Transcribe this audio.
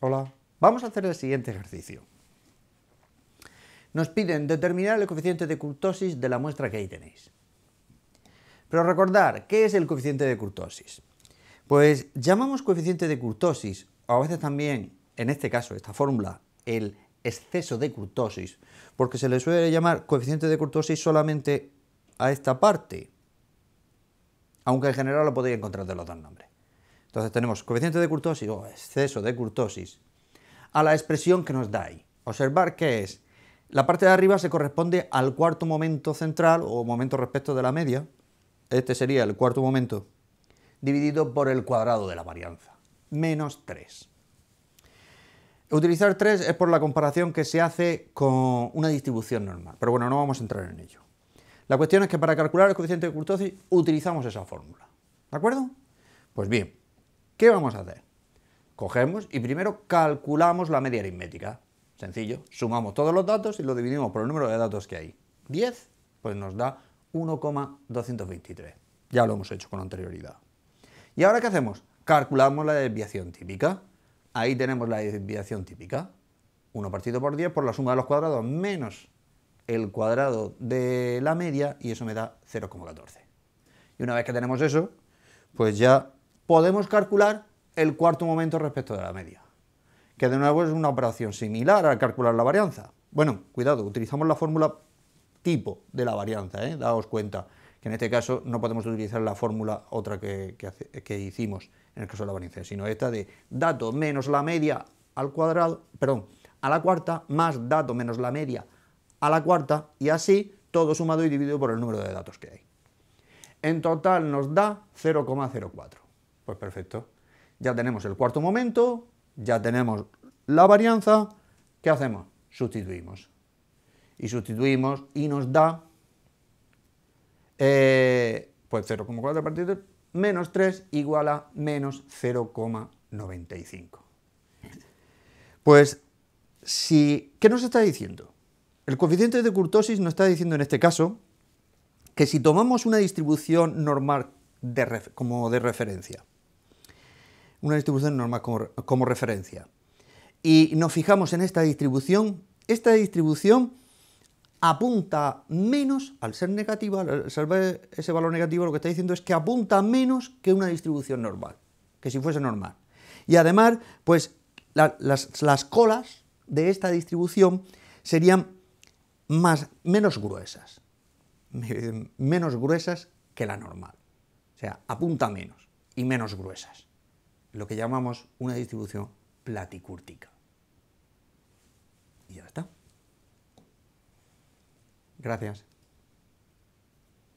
Hola. Vamos a hacer el siguiente ejercicio. Nos piden determinar el coeficiente de curtosis de la muestra que ahí tenéis. Pero recordar, ¿qué es el coeficiente de curtosis? Pues llamamos coeficiente de curtosis, o a veces también, en este caso, esta fórmula, el exceso de curtosis, porque se le suele llamar coeficiente de curtosis solamente a esta parte, aunque en general lo podéis encontrar de los dos nombres. Entonces tenemos coeficiente de curtosis o exceso de curtosis a la expresión que nos da ahí. Observar que es, la parte de arriba se corresponde al cuarto momento central o momento respecto de la media, este sería el cuarto momento, dividido por el cuadrado de la varianza, menos 3. Utilizar 3 es por la comparación que se hace con una distribución normal, pero bueno, no vamos a entrar en ello. La cuestión es que para calcular el coeficiente de Curtosis utilizamos esa fórmula, ¿de acuerdo? Pues bien, ¿Qué vamos a hacer? Cogemos y primero calculamos la media aritmética. Sencillo, sumamos todos los datos y lo dividimos por el número de datos que hay. 10, pues nos da 1,223. Ya lo hemos hecho con anterioridad. ¿Y ahora qué hacemos? Calculamos la desviación típica. Ahí tenemos la desviación típica. 1 partido por 10 por la suma de los cuadrados menos el cuadrado de la media y eso me da 0,14. Y una vez que tenemos eso, pues ya podemos calcular el cuarto momento respecto de la media, que de nuevo es una operación similar a calcular la varianza. Bueno, cuidado, utilizamos la fórmula tipo de la varianza, ¿eh? daos cuenta que en este caso no podemos utilizar la fórmula otra que, que, hicimos en el caso de la varianza, sino esta de dato menos la media al cuadrado, perdón, a la cuarta, más dato menos la media a la cuarta, y así todo sumado y dividido por el número de datos que hay. En total nos da 0,04. Pues perfecto. Ya tenemos el cuarto momento, ya tenemos la varianza. ¿Qué hacemos? Sustituimos. Y sustituimos y nos da eh, pues 0,4 partido de menos 3 igual a menos 0,95. Pues, si, ¿qué nos está diciendo? El coeficiente de curtosis nos está diciendo en este caso que si tomamos una distribución normal como de referencia una distribución normal como, referencia. Y nos fijamos en esta distribución, esta distribución apunta menos, al ser negativa, al ser ese valor negativo, lo que está diciendo es que apunta menos que una distribución normal, que si fuese normal. Y además, pues las, las, colas de esta distribución serían más, menos gruesas, menos gruesas que la normal. O sea, apunta menos y menos gruesas lo que llamamos una distribución platicúrtica. Y ya está. Gracias.